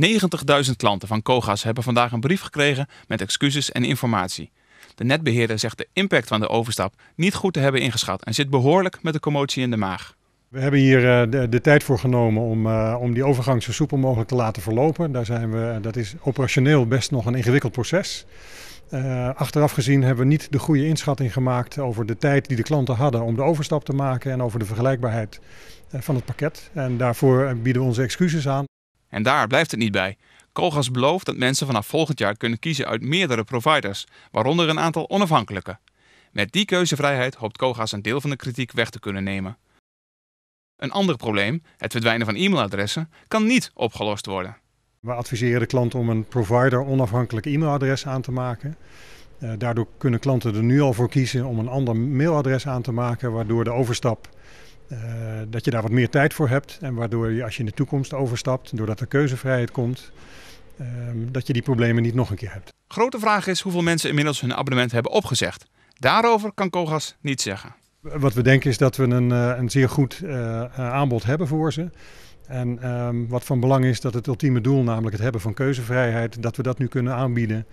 90.000 klanten van Kogas hebben vandaag een brief gekregen met excuses en informatie. De netbeheerder zegt de impact van de overstap niet goed te hebben ingeschat en zit behoorlijk met de commotie in de maag. We hebben hier eh, de, tijd voor genomen om, eh, om die overgang zo soepel mogelijk te laten verlopen. Daar zijn we, eh, dat is operationeel best nog een ingewikkeld proces. achteraf gezien hebben we niet de goede inschatting gemaakt over de tijd die de klanten hadden om de overstap te maken en over de vergelijkbaarheid van het pakket. En daarvoor bieden we onze excuses aan. En daar blijft het niet bij. Kogas belooft dat mensen vanaf volgend jaar kunnen kiezen uit meerdere providers, waaronder een aantal onafhankelijke. Met die keuzevrijheid hoopt Kogas een deel van de kritiek weg te kunnen nemen. Een ander probleem, het verdwijnen van e-mailadressen, kan niet opgelost worden. We adviseren de klant om een provider onafhankelijk e-mailadres aan te maken. Eh, daardoor kunnen klanten er nu al voor kiezen om een ander mailadres aan te maken, waardoor de overstap eh, dat je daar wat meer tijd voor hebt en waardoor je als je in de toekomst overstapt, doordat er keuzevrijheid komt, ehm, dat je die problemen niet nog een keer hebt. Grote vraag is hoeveel mensen inmiddels hun abonnement hebben opgezegd. Daarover kan Kogas niet zeggen. Wat we denken is dat we een, eh, een zeer goed eh, eh, aanbod hebben voor ze. En ehm, wat van belang is dat het ultieme doel, namelijk het hebben van keuzevrijheid, dat we dat nu kunnen aanbieden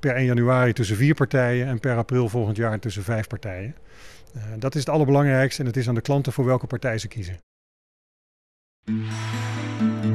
per 1 januari tussen vier partijen en per april volgend jaar tussen vijf partijen. dat is het allerbelangrijkste en het is aan de klanten voor welke partij ze kiezen.